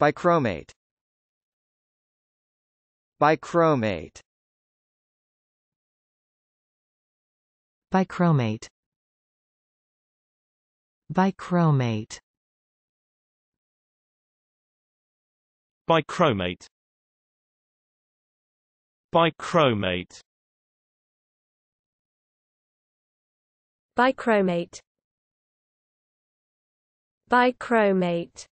Bichromate Bichromate Bichromate Bichromate Bichromate Bichromate Bichromate Bichromate